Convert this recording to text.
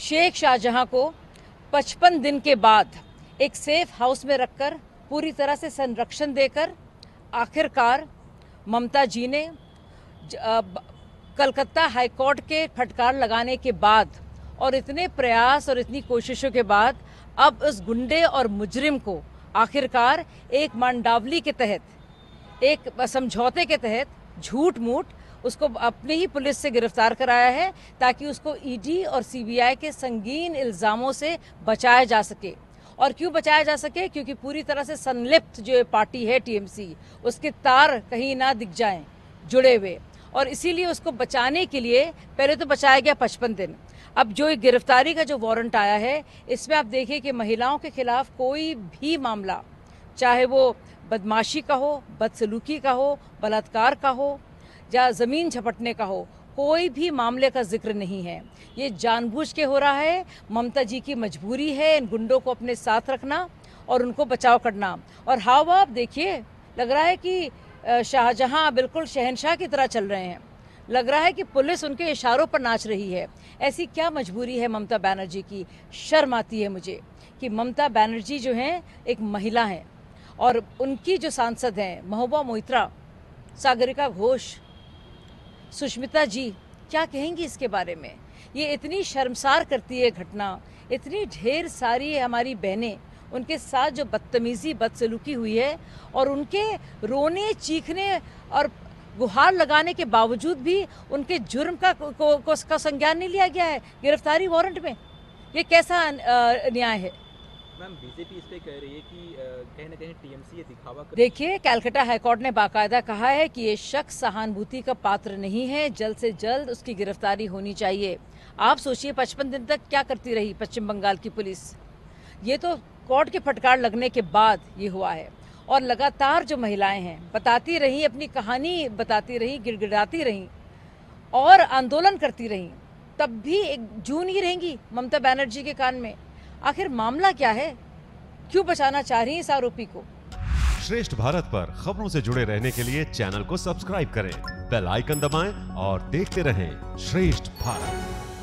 शेख शाहजहां को 55 दिन के बाद एक सेफ हाउस में रखकर पूरी तरह से संरक्षण देकर आखिरकार ममता जी ने कलकत्ता हाईकोर्ट के फटकार लगाने के बाद और इतने प्रयास और इतनी कोशिशों के बाद अब उस गुंडे और मुजरिम को आखिरकार एक मांडावली के तहत एक समझौते के तहत झूठ मूठ उसको अपने ही पुलिस से गिरफ्तार कराया है ताकि उसको ईडी और सीबीआई के संगीन इल्ज़ामों से बचाया जा सके और क्यों बचाया जा सके क्योंकि पूरी तरह से संलिप्त जो पार्टी है टीएमसी उसके तार कहीं ना दिख जाएं जुड़े हुए और इसीलिए उसको बचाने के लिए पहले तो बचाया गया पचपन दिन अब जो गिरफ्तारी का जो वारंट आया है इसमें आप देखिए कि महिलाओं के खिलाफ कोई भी मामला चाहे वो बदमाशी का हो बदसलूकी का हो बलात्कार का हो या ज़मीन झपटने का हो कोई भी मामले का जिक्र नहीं है ये जानबूझ के हो रहा है ममता जी की मजबूरी है इन गुंडों को अपने साथ रखना और उनको बचाव करना और हाव आप देखिए लग रहा है कि शाहजहां बिल्कुल शहनशाह की तरह चल रहे हैं लग रहा है कि पुलिस उनके इशारों पर नाच रही है ऐसी क्या मजबूरी है ममता बनर्जी की शर्म आती है मुझे कि ममता बनर्जी जो हैं एक महिला हैं और उनकी जो सांसद हैं महबूबा मोहित्रा सागरिका घोष सुष्मिता जी क्या कहेंगी इसके बारे में ये इतनी शर्मसार करती है घटना इतनी ढेर सारी हमारी बहनें उनके साथ जो बदतमीज़ी बदसलूकी हुई है और उनके रोने चीखने और गुहार लगाने के बावजूद भी उनके जुर्म का को, को, को, का संज्ञान नहीं लिया गया है गिरफ्तारी वारंट में ये कैसा न्याय है देखिए कैलकटा हाईकोर्ट ने बाकायदा कहा है कि ये शख्स सहानुभूति का पात्र नहीं है जल्द से जल्द उसकी गिरफ्तारी होनी चाहिए आप सोचिए पचपन दिन तक क्या करती रही पश्चिम बंगाल की पुलिस ये तो कोर्ट के फटकार लगने के बाद ये हुआ है और लगातार जो महिलाएं हैं बताती रहीं अपनी कहानी बताती रहीं गिड़गिड़ाती रहीं और आंदोलन करती रहीं तब भी एक जून ही रहेंगी ममता बनर्जी के कान में आखिर मामला क्या है क्यों बचाना चाह रही इस आरोपी को श्रेष्ठ भारत पर खबरों से जुड़े रहने के लिए चैनल को सब्सक्राइब करें बेल आइकन दबाएं और देखते रहें श्रेष्ठ भारत